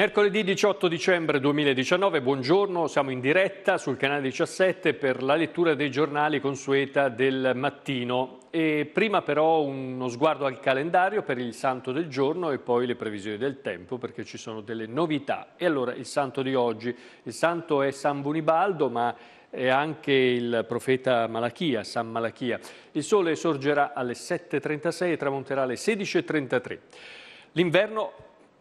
Mercoledì 18 dicembre 2019, buongiorno, siamo in diretta sul canale 17 per la lettura dei giornali consueta del mattino. E prima però uno sguardo al calendario per il santo del giorno e poi le previsioni del tempo perché ci sono delle novità. E allora il santo di oggi, il santo è San Bunibaldo ma è anche il profeta Malachia, San Malachia. Il sole sorgerà alle 7.36 e tramonterà alle 16.33. L'inverno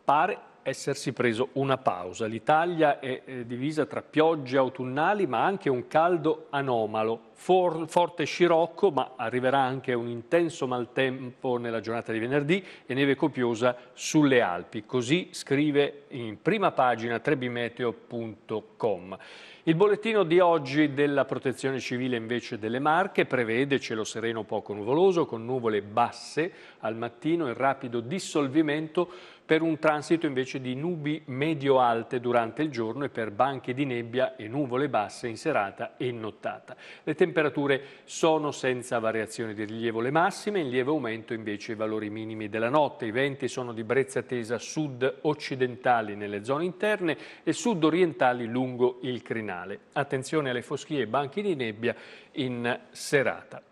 pare essersi preso una pausa. L'Italia è divisa tra piogge autunnali ma anche un caldo anomalo, For, forte scirocco ma arriverà anche un intenso maltempo nella giornata di venerdì e neve copiosa sulle Alpi. Così scrive in prima pagina trebimeteo.com. Il bollettino di oggi della protezione civile invece delle Marche prevede cielo sereno poco nuvoloso con nuvole basse al mattino e rapido dissolvimento per un transito invece di nubi medio-alte durante il giorno e per banche di nebbia e nuvole basse in serata e in nottata. Le temperature sono senza variazioni di rilievo le massime, in lieve aumento invece i valori minimi della notte. I venti sono di brezza tesa sud-occidentali nelle zone interne e sud-orientali lungo il crinale. Attenzione alle foschie e banchi di nebbia in serata.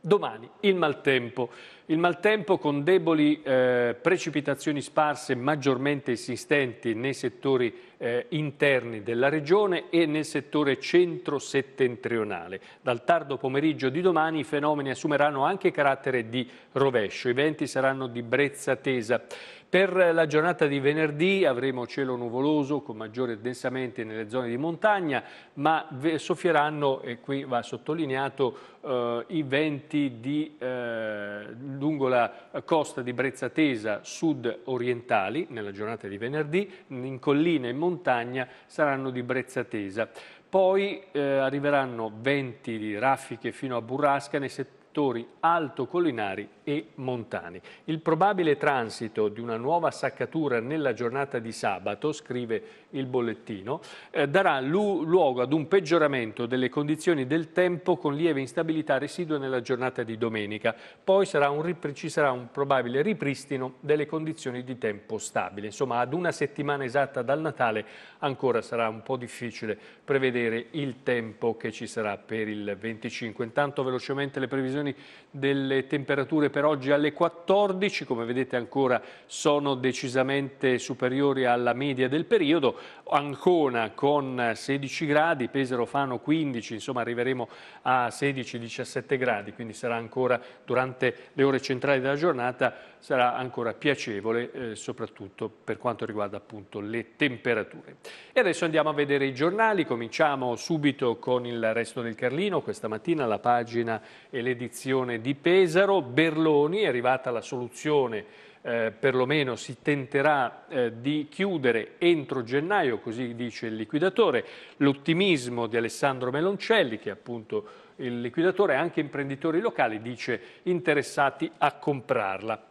Domani il maltempo. Il maltempo con deboli eh, precipitazioni sparse maggiormente esistenti nei settori eh, interni della regione e nel settore centro-settentrionale. Dal tardo pomeriggio di domani i fenomeni assumeranno anche carattere di rovescio. I venti saranno di brezza tesa. Per la giornata di venerdì avremo cielo nuvoloso con maggiori densamento nelle zone di montagna, ma soffieranno, e qui va sottolineato, eh, i venti di, eh, lungo la costa di Brezzatesa sud-orientali nella giornata di venerdì, in collina e montagna saranno di Brezzatesa. Poi eh, arriveranno venti di raffiche fino a Burrasca nei settori settori altocollinari e montani. Il probabile transito di una nuova saccatura nella giornata di sabato, scrive il bollettino, eh, darà lu luogo ad un peggioramento delle condizioni del tempo con lieve instabilità residua nella giornata di domenica. Poi sarà ci sarà un probabile ripristino delle condizioni di tempo stabile. Insomma, ad una settimana esatta dal Natale ancora sarà un po' difficile prevedere il tempo che ci sarà per il 25. Intanto velocemente le previsioni oscillazioni delle temperature per oggi alle 14, come vedete ancora sono decisamente superiori alla media del periodo, Ancona con 16 gradi, Pesaro Fano 15, insomma arriveremo a 16-17 gradi, quindi sarà ancora durante le ore centrali della giornata sarà ancora piacevole, eh, soprattutto per quanto riguarda appunto le temperature. E adesso andiamo a vedere i giornali, cominciamo subito con il resto del Carlino, questa mattina la pagina e l'edizione di Pesaro, Berloni è arrivata la soluzione eh, perlomeno si tenterà eh, di chiudere entro gennaio, così dice il liquidatore, l'ottimismo di Alessandro Meloncelli che appunto il liquidatore anche imprenditori locali dice interessati a comprarla.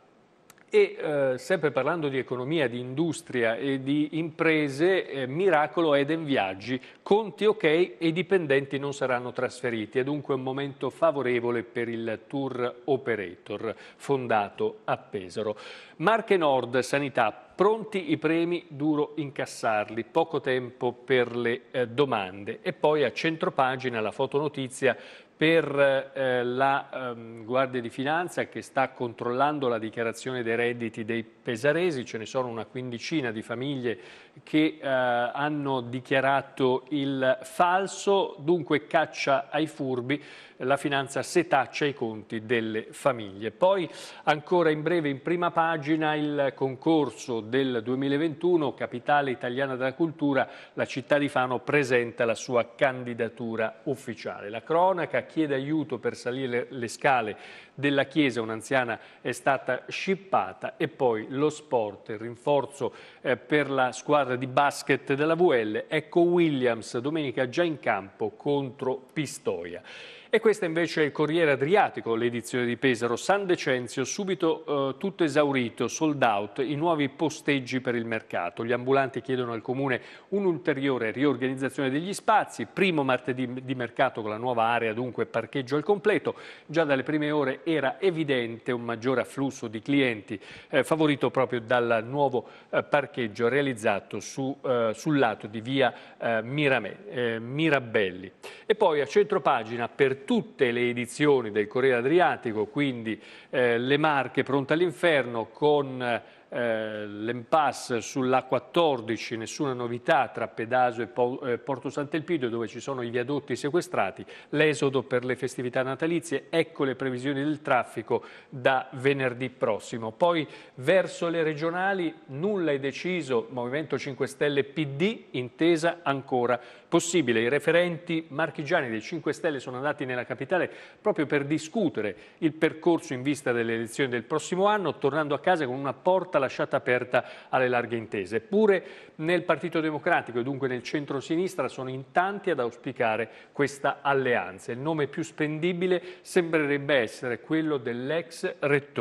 E eh, sempre parlando di economia, di industria e di imprese, eh, miracolo Eden Viaggi, conti ok e i dipendenti non saranno trasferiti. È dunque un momento favorevole per il tour operator fondato a Pesaro. Marche Nord Sanità pronti i premi, duro incassarli, poco tempo per le eh, domande. E poi a centropagina la fotonotizia per eh, la ehm, Guardia di Finanza che sta controllando la dichiarazione dei redditi dei pesaresi, ce ne sono una quindicina di famiglie che eh, hanno dichiarato il falso, dunque caccia ai furbi, la finanza setaccia i conti delle famiglie. Poi ancora in breve in prima pagina il concorso del 2021, Capitale Italiana della Cultura, la città di Fano presenta la sua candidatura ufficiale. La cronaca chiede aiuto per salire le scale della Chiesa, un'anziana è stata scippata e poi lo sport, il rinforzo eh, per la squadra di basket della VL, ecco Williams domenica già in campo contro Pistoia. E questo invece è il Corriere Adriatico, l'edizione di Pesaro. San Decenzio, subito eh, tutto esaurito, sold out, i nuovi posteggi per il mercato. Gli ambulanti chiedono al Comune un'ulteriore riorganizzazione degli spazi. Primo martedì di mercato con la nuova area, dunque parcheggio al completo. Già dalle prime ore era evidente un maggiore afflusso di clienti eh, favorito proprio dal nuovo eh, parcheggio realizzato su, eh, sul lato di via eh, Mirame, eh, Mirabelli. E poi a centropagina per tutte le edizioni del Corriere Adriatico, quindi le Marche pronte all'inferno con eh, l'impasse sulla 14, nessuna novità tra Pedaso e po eh, Porto Sant'Elpidio dove ci sono i viadotti sequestrati, l'esodo per le festività natalizie, ecco le previsioni del traffico da venerdì prossimo. Poi verso le regionali nulla è deciso, Movimento 5 Stelle PD, intesa ancora possibile. I referenti marchigiani dei 5 Stelle sono andati nella capitale proprio per discutere il percorso in vista delle elezioni del prossimo anno, tornando a casa con una porta lasciata aperta alle larghe intese. Eppure nel Partito Democratico e dunque nel centro-sinistra sono in tanti ad auspicare questa alleanza. Il nome più spendibile sembrerebbe essere quello dell'ex rettore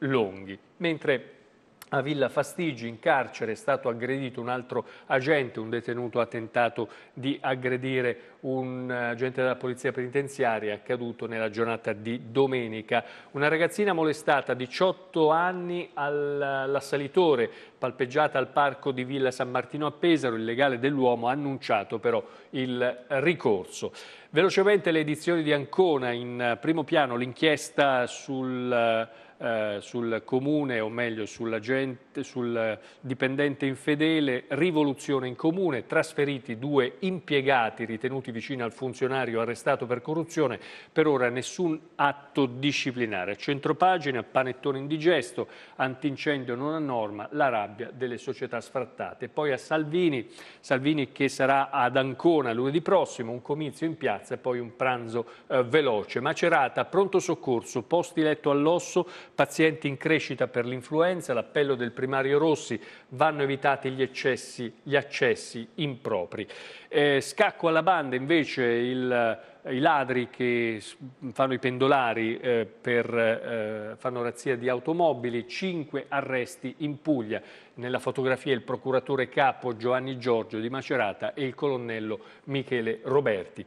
Longhi, mentre a Villa Fastigi in carcere è stato aggredito un altro agente, un detenuto ha tentato di aggredire un agente della polizia penitenziaria accaduto nella giornata di domenica. Una ragazzina molestata, 18 anni, all'assalitore, palpeggiata al parco di Villa San Martino a Pesaro, il legale dell'uomo ha annunciato però il ricorso. Velocemente le edizioni di Ancona, in eh, primo piano l'inchiesta sul, eh, sul, comune, o meglio gente, sul dipendente infedele, rivoluzione in comune, trasferiti due impiegati ritenuti vicini al funzionario arrestato per corruzione, per ora nessun atto disciplinare. A centropagina, panettone indigesto, antincendio non a norma, la rabbia delle società sfrattate. Poi a Salvini, Salvini che sarà ad Ancona lunedì prossimo, un comizio in piazza piazza e poi un pranzo eh, veloce. Macerata, pronto soccorso, posti letto all'osso, pazienti in crescita per l'influenza, l'appello del primario Rossi, vanno evitati gli, eccessi, gli accessi impropri. Eh, scacco alla banda invece il i ladri che fanno i pendolari eh, per eh, fanno razzia di automobili, cinque arresti in Puglia. Nella fotografia il procuratore capo Giovanni Giorgio di Macerata e il colonnello Michele Roberti.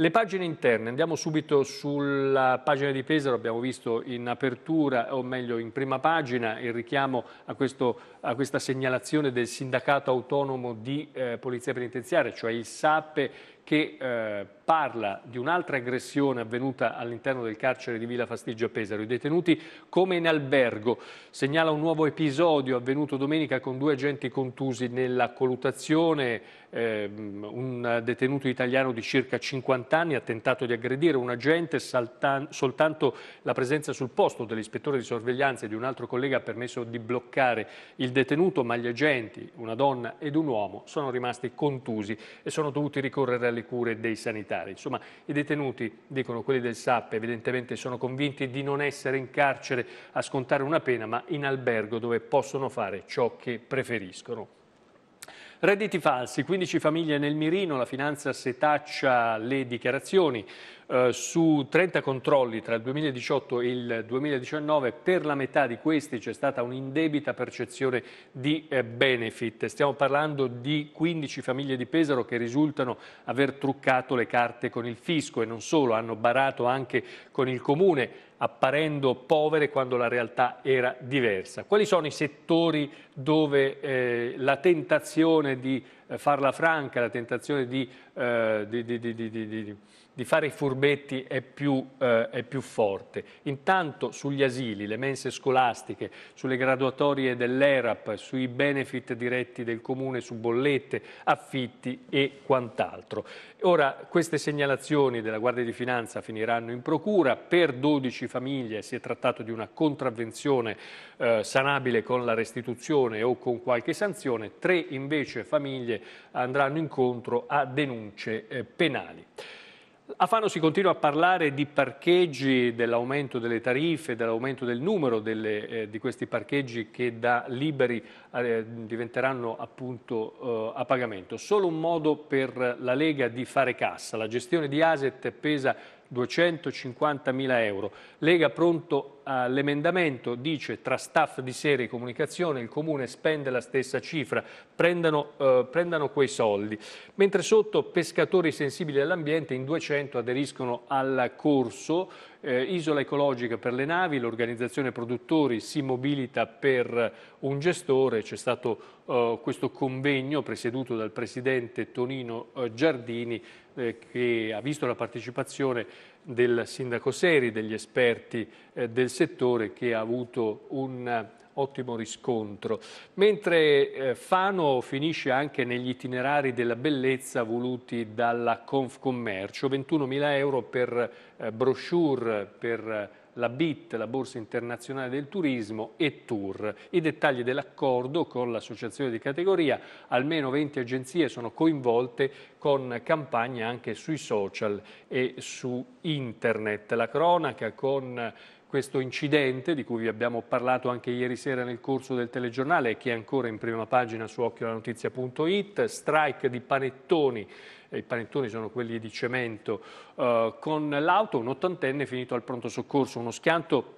Le pagine interne, andiamo subito sulla pagina di Pesaro, abbiamo visto in apertura, o meglio in prima pagina, il richiamo a, questo, a questa segnalazione del sindacato autonomo di eh, polizia penitenziaria, cioè il SAPE che eh, parla di un'altra aggressione avvenuta all'interno del carcere di Villa Fastidio a Pesaro. I detenuti come in albergo. Segnala un nuovo episodio avvenuto domenica con due agenti contusi nella colluttazione Ehm, un detenuto italiano di circa 50 anni ha tentato di aggredire un agente, soltanto la presenza sul posto dell'ispettore di sorveglianza e di un altro collega ha permesso di bloccare il detenuto, ma gli agenti, una donna ed un uomo, sono rimasti contusi e sono dovuti ricorrere alle cure dei sanitari. Insomma, i detenuti, dicono quelli del SAP, evidentemente sono convinti di non essere in carcere a scontare una pena, ma in albergo dove possono fare ciò che preferiscono. Redditi falsi, 15 famiglie nel mirino, la finanza setaccia le dichiarazioni. Eh, su 30 controlli tra il 2018 e il 2019 per la metà di questi c'è stata un'indebita percezione di eh, benefit. Stiamo parlando di 15 famiglie di Pesaro che risultano aver truccato le carte con il fisco e non solo, hanno barato anche con il comune apparendo povere quando la realtà era diversa. Quali sono i settori dove eh, la tentazione di eh, farla franca, la tentazione di, eh, di, di, di fare i furbetti è più, eh, è più, forte. Intanto sugli asili, le mense scolastiche, sulle graduatorie dell'ERAP, sui benefit diretti del Comune, su bollette, affitti e quant'altro. Ora, queste segnalazioni della Guardia di Finanza finiranno in procura. Per 12 famiglie si è trattato di una contravvenzione eh, sanabile con la restituzione o con qualche sanzione. Tre invece famiglie andranno incontro a denunce eh, penali. A Fano si continua a parlare di parcheggi, dell'aumento delle tariffe, dell'aumento del numero delle, eh, di questi parcheggi che da liberi eh, diventeranno appunto eh, a pagamento. Solo un modo per la Lega di fare cassa. La gestione di Aset pesa 250.000 euro. Lega pronto eh, all'emendamento, dice tra staff di serie e comunicazione il comune spende la stessa cifra, prendano, eh, prendano quei soldi. Mentre sotto pescatori sensibili all'ambiente in 200 aderiscono al corso eh, Isola Ecologica per le navi, l'organizzazione produttori si mobilita per un gestore, c'è stato eh, questo convegno presieduto dal presidente Tonino eh, Giardini eh, che ha visto la partecipazione del sindaco Seri, degli esperti eh, del settore che ha avuto un ottimo riscontro. Mentre eh, Fano finisce anche negli itinerari della bellezza voluti dalla Confcommercio, 21 mila euro per eh, brochure, per la BIT, la Borsa Internazionale del Turismo e Tour. I dettagli dell'accordo con l'associazione di categoria, almeno 20 agenzie sono coinvolte con campagne anche sui social e su internet. La cronaca con questo incidente di cui vi abbiamo parlato anche ieri sera nel corso del telegiornale che è ancora in prima pagina su occhiolanotiziait strike di panettoni i panettoni sono quelli di cemento, eh, con l'auto, un ottantenne finito al pronto soccorso, uno schianto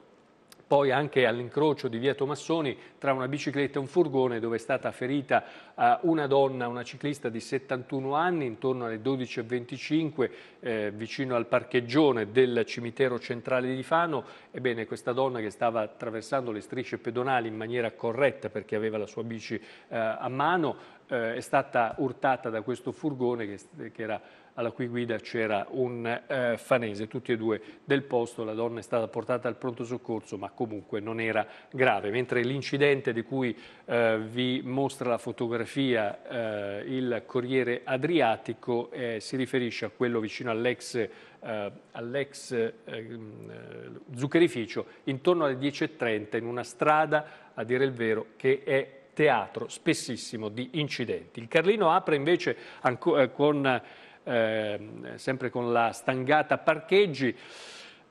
poi anche all'incrocio di via Tomassoni tra una bicicletta e un furgone dove è stata ferita eh, una donna, una ciclista di 71 anni intorno alle 12.25 eh, vicino al parcheggione del cimitero centrale di Fano. Ebbene questa donna che stava attraversando le strisce pedonali in maniera corretta perché aveva la sua bici eh, a mano eh, è stata urtata da questo furgone che, che era alla cui guida c'era un eh, fanese, tutti e due del posto, la donna è stata portata al pronto soccorso ma comunque non era grave, mentre l'incidente di cui eh, vi mostra la fotografia eh, il Corriere Adriatico eh, si riferisce a quello vicino all'ex eh, all'ex eh, zuccherificio intorno alle 10.30 in una strada, a dire il vero, che è teatro spessissimo di incidenti. Il Carlino apre invece con Ehm, sempre con la stangata parcheggi.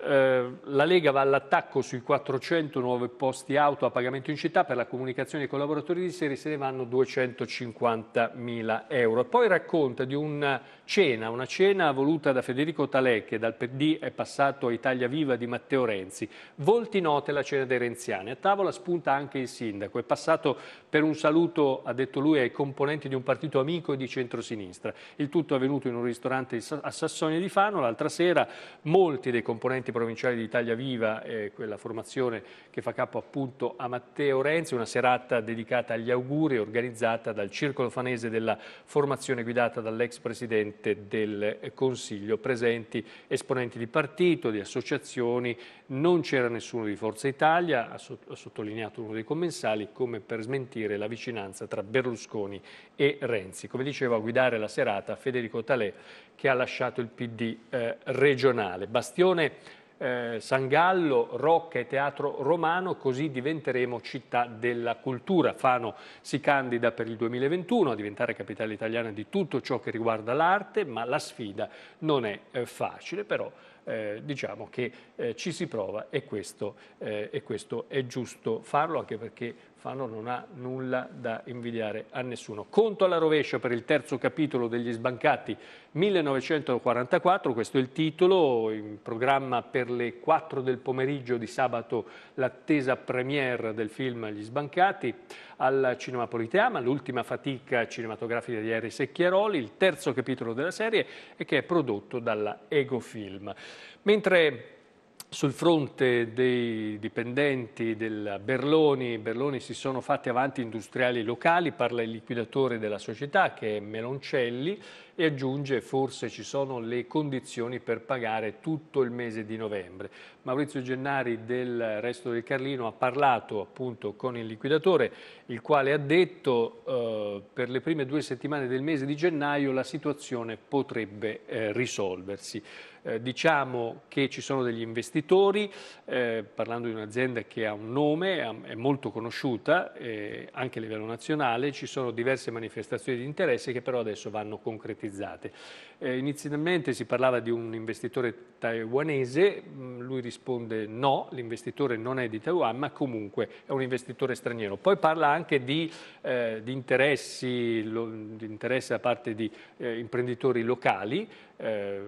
Eh, la Lega va all'attacco sui 400 nuovi posti auto a pagamento in città per la comunicazione dei collaboratori di serie, se ne vanno 250 mila euro. Poi racconta di una cena, una cena voluta da Federico Talè che dal PD è passato a Italia Viva di Matteo Renzi. Volti note la cena dei renziani. A tavola spunta anche il sindaco. È passato per un saluto, ha detto lui, ai componenti di un partito amico e di centrosinistra. Il tutto è avvenuto in un ristorante a Sassonia di Fano l'altra sera. Molti dei componenti dirigenti provinciali di Italia Viva, eh, quella formazione che fa capo appunto a Matteo Renzi, una serata dedicata agli auguri organizzata dal Circolo Fanese della formazione guidata dall'ex Presidente del Consiglio. Presenti esponenti di partito, di associazioni, non c'era nessuno di Forza Italia, ha, so ha sottolineato uno dei commensali, come per smentire la vicinanza tra Berlusconi e Renzi. Come dicevo a guidare la serata Federico Talè che ha lasciato il PD eh, regionale. Bastione eh, Gallo, Rocca e Teatro Romano, così diventeremo città della cultura. Fano si candida per il 2021 a diventare capitale italiana di tutto ciò che riguarda l'arte, ma la sfida non è eh, facile, però eh, diciamo che eh, ci si prova e questo, eh, e questo è giusto farlo, anche perché Fano non ha nulla da invidiare a nessuno. Conto alla rovescia per il terzo capitolo degli sbancati 1944, questo è il titolo, in programma per le 4 del pomeriggio di sabato l'attesa premiere del film Gli sbancati al Cinema Politeama, l'ultima fatica cinematografica di Harry Secchiaroli, il terzo capitolo della serie e che è prodotto dalla Ego Film. Mentre sul fronte dei dipendenti del Berloni, Berloni si sono fatti avanti industriali locali, parla il liquidatore della società che è Meloncelli e aggiunge forse ci sono le condizioni per pagare tutto il mese di novembre. Maurizio Gennari del Resto del Carlino ha parlato appunto con il liquidatore il quale ha detto eh, per le prime due settimane del mese di gennaio la situazione potrebbe eh, risolversi. Eh, diciamo che ci sono degli investitori, eh, parlando di un'azienda che ha un nome, è molto conosciuta eh, anche a livello nazionale, ci sono diverse manifestazioni di interesse che però adesso vanno concretizzate. Eh, inizialmente si parlava di un investitore taiwanese, mm, lui risponde no, l'investitore non è di Taiwan, ma comunque è un investitore straniero. Poi parla anche di, eh, di interessi, lo, di interesse da parte di eh, imprenditori locali, eh,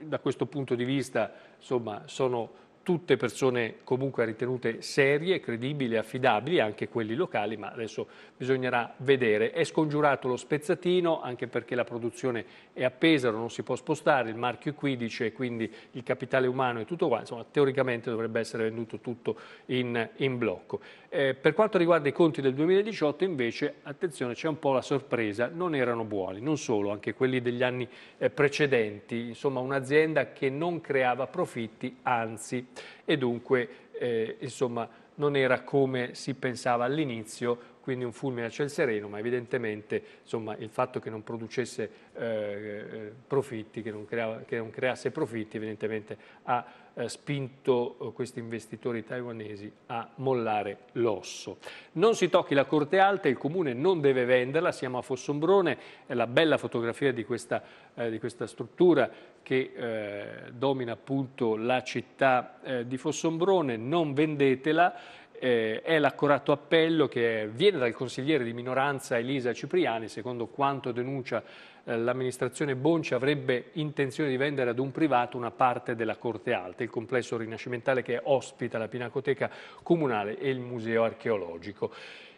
da questo punto di vista insomma, sono tutte persone comunque ritenute serie, credibili, affidabili, anche quelli locali, ma adesso bisognerà vedere. È scongiurato lo spezzatino, anche perché la produzione è a Pesaro, non si può spostare, il marchio equidice, quindi il capitale umano e tutto qua, insomma teoricamente dovrebbe essere venduto tutto in, in blocco. Eh, per quanto riguarda i conti del 2018 invece, attenzione, c'è un po' la sorpresa, non erano buoni, non solo, anche quelli degli anni eh, precedenti, insomma un'azienda che non creava profitti, anzi, e dunque eh, insomma, non era come si pensava all'inizio quindi un fulmine a ciel sereno, ma evidentemente insomma, il fatto che non producesse eh, eh, profitti, che non, crea, che non, creasse profitti, evidentemente ha eh, spinto eh, questi investitori taiwanesi a mollare l'osso. Non si tocchi la Corte Alta, il Comune non deve venderla, siamo a Fossombrone, è la bella fotografia di questa, eh, di questa struttura che eh, domina appunto la città eh, di Fossombrone, non vendetela eh, è l'accorato appello che viene dal consigliere di minoranza Elisa Cipriani, secondo quanto denuncia eh, l'amministrazione Bonci avrebbe intenzione di vendere ad un privato una parte della Corte Alta, il complesso rinascimentale che ospita la Pinacoteca Comunale e il Museo Archeologico.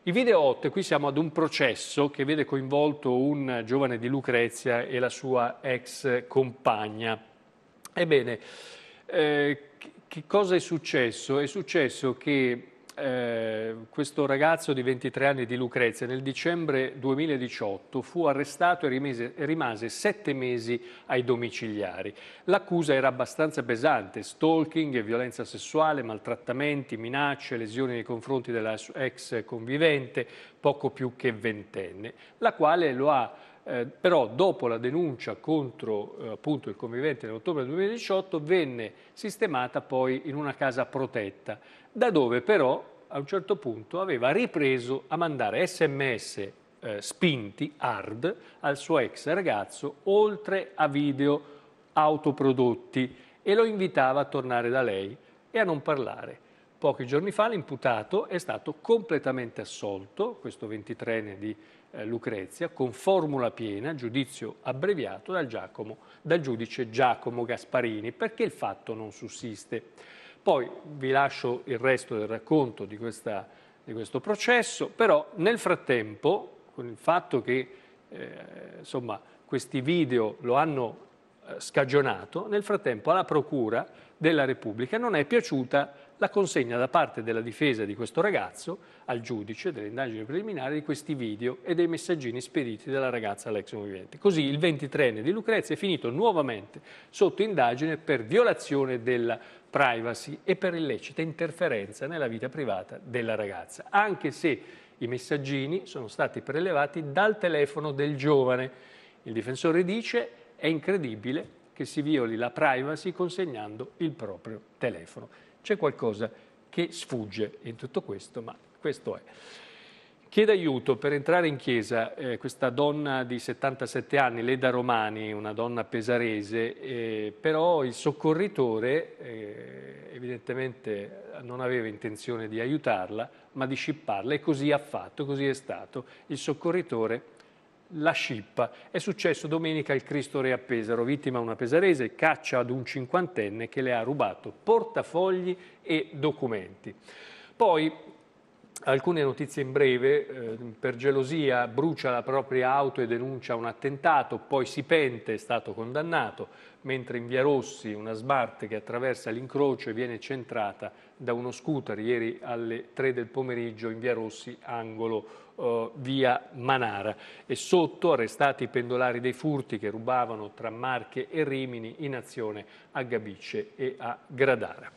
I video 8, qui siamo ad un processo che vede coinvolto un giovane di Lucrezia e la sua ex compagna. Ebbene, eh, che cosa è successo? È successo che eh, questo ragazzo di 23 anni di Lucrezia nel dicembre 2018 fu arrestato e, rimese, rimase sette mesi ai domiciliari. L'accusa era abbastanza pesante, stalking, violenza sessuale, maltrattamenti, minacce, lesioni nei confronti della ex convivente, poco più che ventenne, la quale lo ha eh, però dopo la denuncia contro eh, appunto, il convivente nell'ottobre 2018 venne sistemata poi in una casa protetta, da dove però a un certo punto aveva ripreso a mandare sms eh, spinti, hard, al suo ex ragazzo, oltre a video autoprodotti e lo invitava a tornare da lei e a non parlare. Pochi giorni fa l'imputato è stato completamente assolto, questo 23enne di eh, Lucrezia con formula piena, giudizio abbreviato dal, Giacomo, dal giudice Giacomo Gasparini, perché il fatto non sussiste. Poi vi lascio il resto del racconto di, questa, di questo processo, però nel frattempo, con il fatto che eh, insomma, questi video lo hanno eh, scagionato, nel frattempo alla Procura della Repubblica non è piaciuta la consegna da parte della difesa di questo ragazzo al giudice delle indagini preliminari di questi video e dei messaggini spediti dalla ragazza all'ex movimento. Così il 23enne di Lucrezia è finito nuovamente sotto indagine per violazione della privacy e per illecita interferenza nella vita privata della ragazza, anche se i messaggini sono stati prelevati dal telefono del giovane. Il difensore dice è incredibile che si violi la privacy consegnando il proprio telefono. C'è qualcosa che sfugge in tutto questo, ma questo è. Chiede aiuto per entrare in chiesa eh, questa donna di 77 anni, Leda Romani, una donna pesarese, eh, però il soccorritore eh, evidentemente non aveva intenzione di aiutarla, ma di scipparla e così ha fatto, così è stato. Il soccorritore la scippa. È successo domenica il Cristo Re a Pesaro, vittima una pesarese, caccia ad un cinquantenne che le ha rubato portafogli e documenti. Poi Alcune notizie in breve, eh, per gelosia brucia la propria auto e denuncia un attentato, poi si pente, è stato condannato, mentre in Via Rossi una smart che attraversa l'incrocio viene centrata da uno scooter ieri alle 3 del pomeriggio in Via Rossi, angolo eh, Via Manara. E sotto arrestati i pendolari dei furti che rubavano tra Marche e Rimini in azione a Gabice e a Gradara.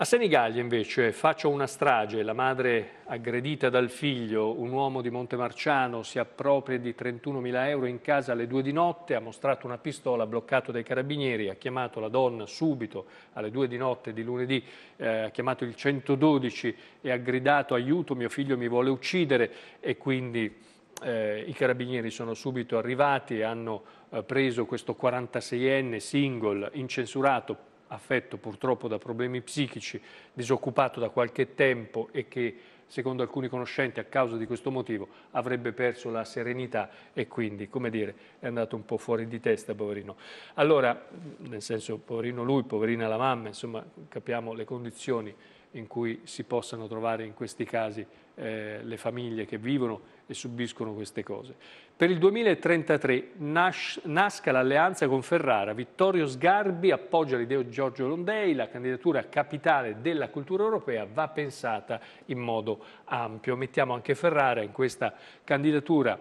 A Senigallia invece faccio una strage, la madre aggredita dal figlio, un uomo di Montemarciano si appropria di 31.000 euro in casa alle 2 di notte, ha mostrato una pistola bloccato dai carabinieri, ha chiamato la donna subito alle 2 di notte di lunedì, eh, ha chiamato il 112 e ha gridato aiuto, mio figlio mi vuole uccidere e quindi eh, i carabinieri sono subito arrivati e hanno eh, preso questo 46enne single incensurato affetto purtroppo da problemi psichici, disoccupato da qualche tempo e che secondo alcuni conoscenti a causa di questo motivo avrebbe perso la serenità e quindi, come dire, è andato un po' fuori di testa, poverino. Allora, nel senso, poverino lui, poverina la mamma, insomma, capiamo le condizioni in cui si possano trovare in questi casi eh, le famiglie che vivono e subiscono queste cose. Per il 2033 nas nasca l'alleanza con Ferrara. Vittorio Sgarbi appoggia l'idea di Giorgio Londei, la candidatura capitale della cultura europea va pensata in modo ampio. Mettiamo anche Ferrara in questa candidatura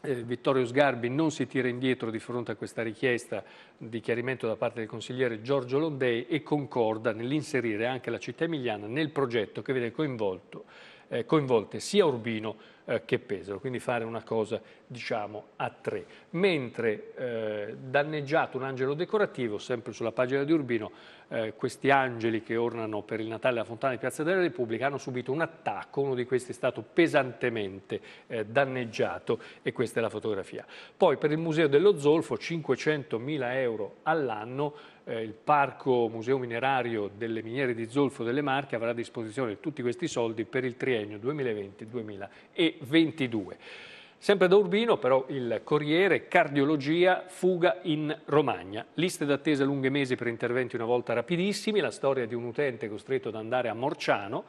eh, Vittorio Sgarbi non si tira indietro di fronte a questa richiesta di chiarimento da parte del consigliere Giorgio Londei e concorda nell'inserire anche la città emiliana nel progetto che vede coinvolto eh, coinvolte sia Urbino eh, che Pesaro, quindi fare una cosa diciamo a tre. Mentre eh, danneggiato un angelo decorativo, sempre sulla pagina di Urbino, eh, questi angeli che ornano per il Natale la fontana di Piazza della Repubblica hanno subito un attacco, uno di questi è stato pesantemente eh, danneggiato e questa è la fotografia. Poi per il Museo dello Zolfo 500.000 euro all'anno eh, il parco museo minerario delle miniere di zolfo delle Marche avrà a disposizione tutti questi soldi per il triennio 2020-2022. Sempre da Urbino però il Corriere, cardiologia, fuga in Romagna. Liste d'attesa lunghe mesi per interventi una volta rapidissimi, la storia di un utente costretto ad andare a Morciano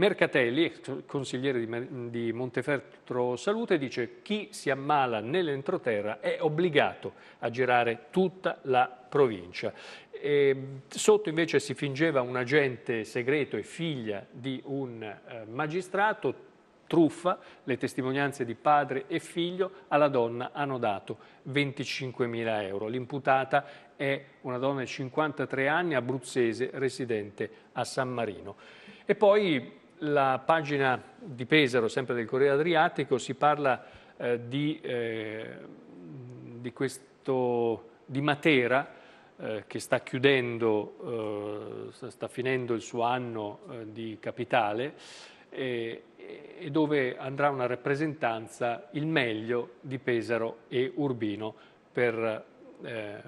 Mercatelli, consigliere di, di Montefeltro Salute, dice chi si ammala nell'entroterra è obbligato a girare tutta la provincia. E sotto invece si fingeva un agente segreto e figlia di un eh, magistrato, truffa, le testimonianze di padre e figlio alla donna hanno dato 25.000 euro. L'imputata è una donna di 53 anni, abruzzese, residente a San Marino. E poi la pagina di Pesaro, sempre del Corriere Adriatico, si parla eh, di, eh, di, questo, di, Matera eh, che sta chiudendo, eh, sta finendo il suo anno eh, di capitale e dove andrà una rappresentanza il meglio di Pesaro e Urbino per, eh,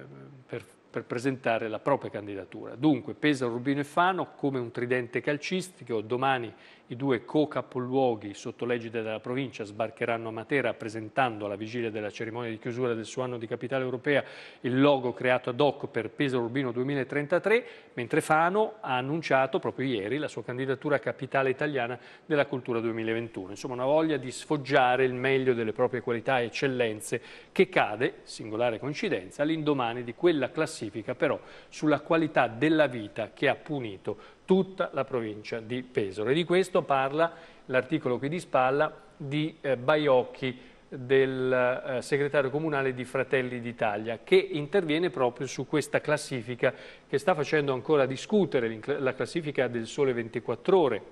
per per presentare la propria candidatura. Dunque, Pesaro, Rubino e Fano come un tridente calcistico, domani i due co-capoluoghi sotto l'egide della provincia sbarcheranno a Matera presentando alla vigilia della cerimonia di chiusura del suo anno di capitale europea il logo creato ad hoc per Pesaro Urbino 2033, mentre Fano ha annunciato proprio ieri la sua candidatura a capitale italiana della cultura 2021. Insomma una voglia di sfoggiare il meglio delle proprie qualità e eccellenze che cade, singolare coincidenza, all'indomani di quella classifica però sulla qualità della vita che ha punito tutta la provincia di Pesaro. E di questo parla l'articolo qui di spalla di eh, Baiocchi, del eh, segretario comunale di Fratelli d'Italia che interviene proprio su questa classifica che sta facendo ancora discutere la classifica del Sole 24 Ore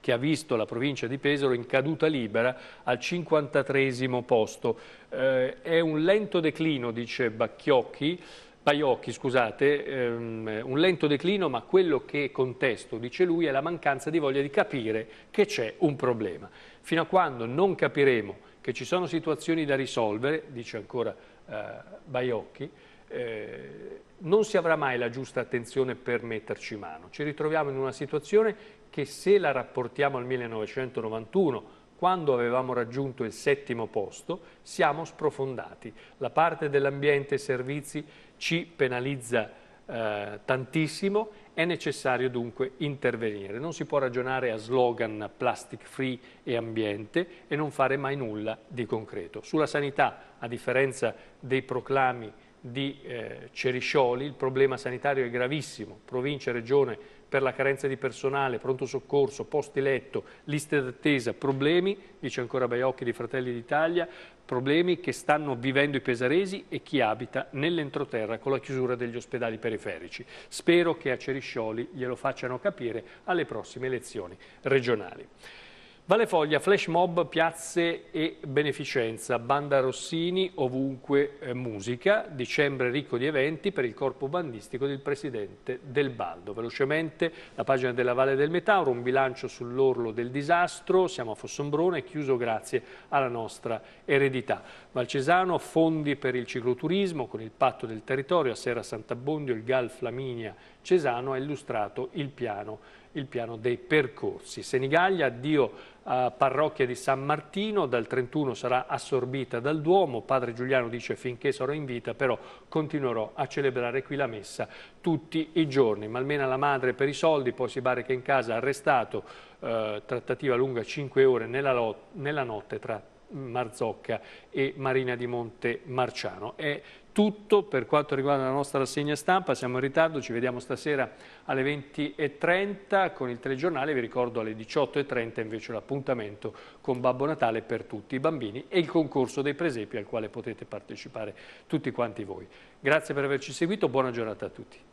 che ha visto la provincia di Pesaro in caduta libera al 53 posto. Eh, è un lento declino, dice Bacchiocchi, Paiocchi, scusate, ehm, un lento declino, ma quello che contesto, dice lui, è la mancanza di voglia di capire che c'è un problema. Fino a quando non capiremo che ci sono situazioni da risolvere, dice ancora eh, Baiocchi, eh, non si avrà mai la giusta attenzione per metterci mano. Ci ritroviamo in una situazione che se la rapportiamo al 1991, quando avevamo raggiunto il settimo posto, siamo sprofondati. La parte dell'ambiente e servizi ci penalizza eh, tantissimo, è necessario dunque intervenire. Non si può ragionare a slogan plastic free e ambiente e non fare mai nulla di concreto. Sulla sanità, a differenza dei proclami di eh, Ceriscioli, il problema sanitario è gravissimo. Provincia, Regione, per la carenza di personale, pronto soccorso, posti letto, liste d'attesa, problemi, dice ancora Baiocchi di Fratelli d'Italia, problemi che stanno vivendo i pesaresi e chi abita nell'entroterra con la chiusura degli ospedali periferici. Spero che a Ceriscioli glielo facciano capire alle prossime elezioni regionali. Vale Foglia, flash mob, piazze e beneficenza, banda Rossini, ovunque eh, musica, dicembre ricco di eventi per il corpo bandistico del presidente Del Baldo. Velocemente la pagina della Valle del Metauro, un bilancio sull'orlo del disastro, siamo a Fossombrone, chiuso grazie alla nostra eredità. Valcesano, fondi per il cicloturismo con il patto del territorio, a Sera Sant'Abbondio, il Gal Flaminia Cesano ha illustrato il piano il piano dei percorsi. Senigallia, addio a parrocchia di San Martino, dal 31 sarà assorbita dal Duomo, padre Giuliano dice finché sarò in vita però continuerò a celebrare qui la messa tutti i giorni, malmena la madre per i soldi, poi si barrica in casa arrestato, eh, trattativa lunga 5 ore nella, nella notte tra Marzocca e Marina di Monte Marciano. È tutto per quanto riguarda la nostra rassegna stampa, siamo in ritardo, ci vediamo stasera alle 20.30 con il telegiornale, vi ricordo alle 18.30 invece l'appuntamento con Babbo Natale per tutti i bambini e il concorso dei presepi al quale potete partecipare tutti quanti voi. Grazie per averci seguito, buona giornata a tutti.